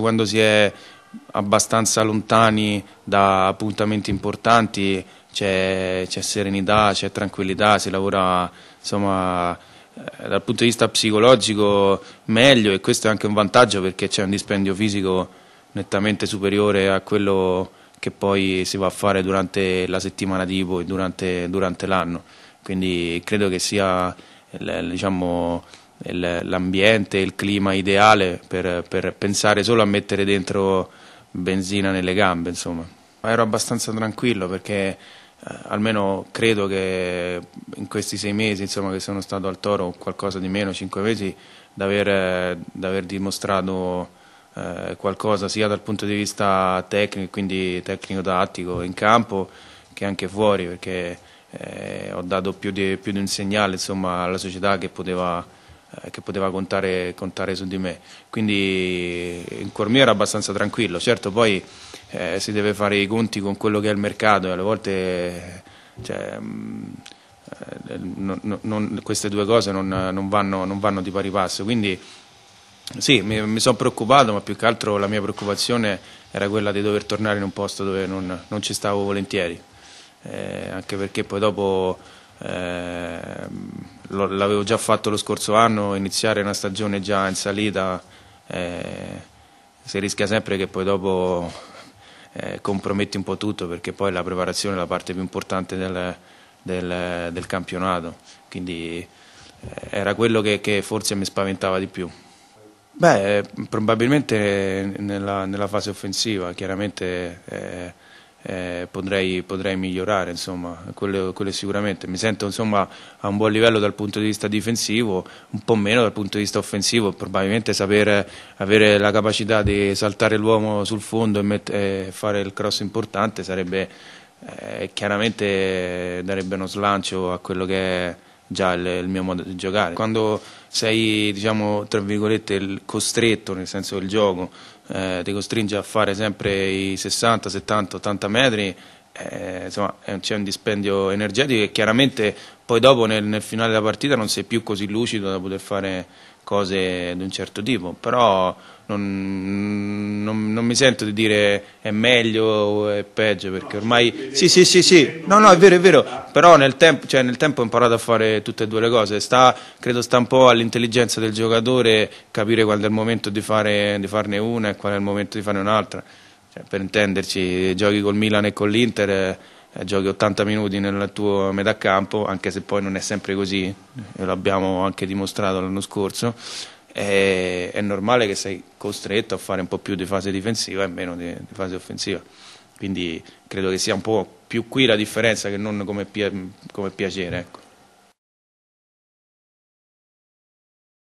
Quando si è abbastanza lontani da appuntamenti importanti c'è, serenità, c'è tranquillità, si lavora insomma, eh, dal punto di vista psicologico meglio e questo è anche un vantaggio perché c'è un dispendio fisico nettamente superiore a quello che poi si va a fare durante la settimana tipo e durante, durante l'anno. Quindi credo che sia diciamo, l'ambiente, il clima ideale per, per, pensare solo a mettere dentro benzina nelle gambe. Insomma. Ero abbastanza tranquillo perché eh, almeno credo che in questi sei mesi insomma, che sono stato al Toro, qualcosa di meno, cinque mesi, d'aver, eh, d'aver dimostrato eh, qualcosa sia dal punto di vista tecnico, quindi tecnico-tattico in campo, che anche fuori, perché eh, ho dato più di, più di un segnale insomma, alla società che poteva eh, che poteva contare, contare, su di me. Quindi eh, in cuor mio era abbastanza tranquillo. Certo, poi eh, si deve fare i conti con quello che è il mercato e alle volte cioè, mh, mm, eh, non, non, queste due cose non, non, vanno, non vanno di pari passo. Quindi sì, mi, mi sono preoccupato, ma più che altro la mia preoccupazione era quella di dover tornare in un posto dove non, non ci stavo volentieri, eh, anche perché poi dopo... Eh, l'avevo già fatto lo scorso anno, iniziare una stagione già in salita eh, si rischia sempre che poi dopo eh, comprometti un po' tutto perché poi la preparazione è la parte più importante del, del, del campionato, quindi eh, era quello che, che, forse mi spaventava di più. Beh, eh, probabilmente nella, nella fase offensiva, chiaramente eh, eh, potrei, potrei, migliorare, insomma, quello, quello, sicuramente. Mi sento insomma, a un buon livello dal punto di vista difensivo, un po' meno dal punto di vista offensivo, probabilmente saper avere la capacità di saltare l'uomo sul fondo e eh, fare il cross importante sarebbe eh, chiaramente darebbe uno slancio a quello che è già il, il, mio modo di giocare. Quando sei, diciamo, tra virgolette, costretto, nel senso del gioco, eh, ti costringe a fare sempre i 60, 70, 80 metri, eh, insomma, c'è un dispendio energetico e chiaramente poi dopo nel, nel, finale della partita non sei più così lucido da poter fare cose di un certo tipo, però non, non, non mi sento di dire è meglio o è peggio, perché ormai... Sì, sì, sì, sì, no, no, è vero, è vero, però nel tempo, cioè, nel tempo ho imparato a fare tutte e due le cose, sta, credo sta un po' all'intelligenza del giocatore capire quando è il momento di, fare, di farne una e quando è il momento di fare un'altra. Cioè, per intenderci, giochi col Milan e con l'Inter, eh, giochi 80 minuti nel tuo metà campo, anche se poi non è sempre così, l'abbiamo anche dimostrato l'anno scorso, è, è, normale che sei costretto a fare un po' più di fase difensiva e meno di, di fase offensiva. Quindi credo che sia un po' più qui la differenza che non come, pia come piacere. Ecco.